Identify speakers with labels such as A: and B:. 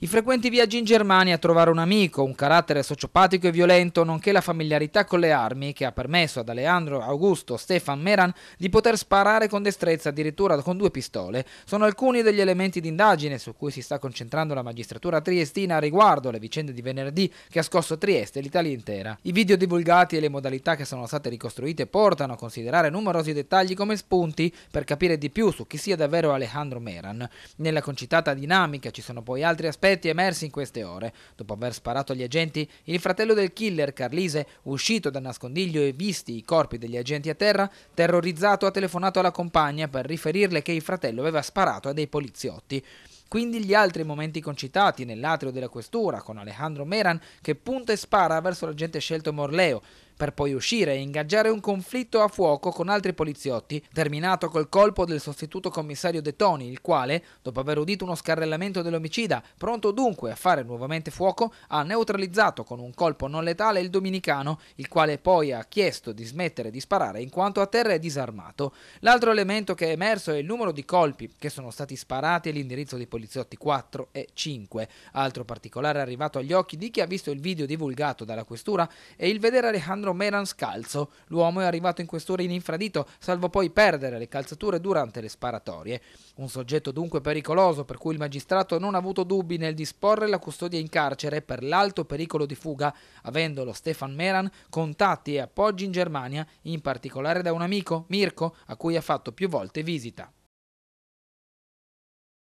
A: I frequenti viaggi in Germania a trovare un amico, un carattere sociopatico e violento, nonché la familiarità con le armi, che ha permesso ad Alejandro Augusto Stefan Meran di poter sparare con destrezza addirittura con due pistole, sono alcuni degli elementi d'indagine su cui si sta concentrando la magistratura triestina riguardo le vicende di venerdì che ha scosso Trieste e l'Italia intera. I video divulgati e le modalità che sono state ricostruite portano a considerare numerosi dettagli come spunti per capire di più su chi sia davvero Alejandro Meran. Nella concitata dinamica ci sono poi altri aspetti sospetti emersi in queste ore. Dopo aver sparato agli agenti, il fratello del killer, Carlise, uscito dal nascondiglio e visti i corpi degli agenti a terra, terrorizzato ha telefonato alla compagna per riferirle che il fratello aveva sparato a dei poliziotti. Quindi gli altri momenti concitati nell'atrio della questura con Alejandro Meran che punta e spara verso l'agente scelto Morleo, per poi uscire e ingaggiare un conflitto a fuoco con altri poliziotti, terminato col colpo del sostituto commissario De Toni, il quale, dopo aver udito uno scarrellamento dell'omicida, pronto dunque a fare nuovamente fuoco, ha neutralizzato con un colpo non letale il dominicano, il quale poi ha chiesto di smettere di sparare in quanto a terra è disarmato. L'altro elemento che è emerso è il numero di colpi che sono stati sparati all'indirizzo dei poliziotti 4 e 5. Altro particolare arrivato agli occhi di chi ha visto il video divulgato dalla questura è il vedere Alejandro Alessandro Meran scalzo. L'uomo è arrivato in quest'ora in infradito, salvo poi perdere le calzature durante le sparatorie. Un soggetto dunque pericoloso, per cui il magistrato non ha avuto dubbi nel disporre la custodia in carcere per l'alto pericolo di fuga, avendolo Stefan Meran contatti e appoggi in Germania, in particolare da un amico, Mirko, a cui ha fatto più volte visita.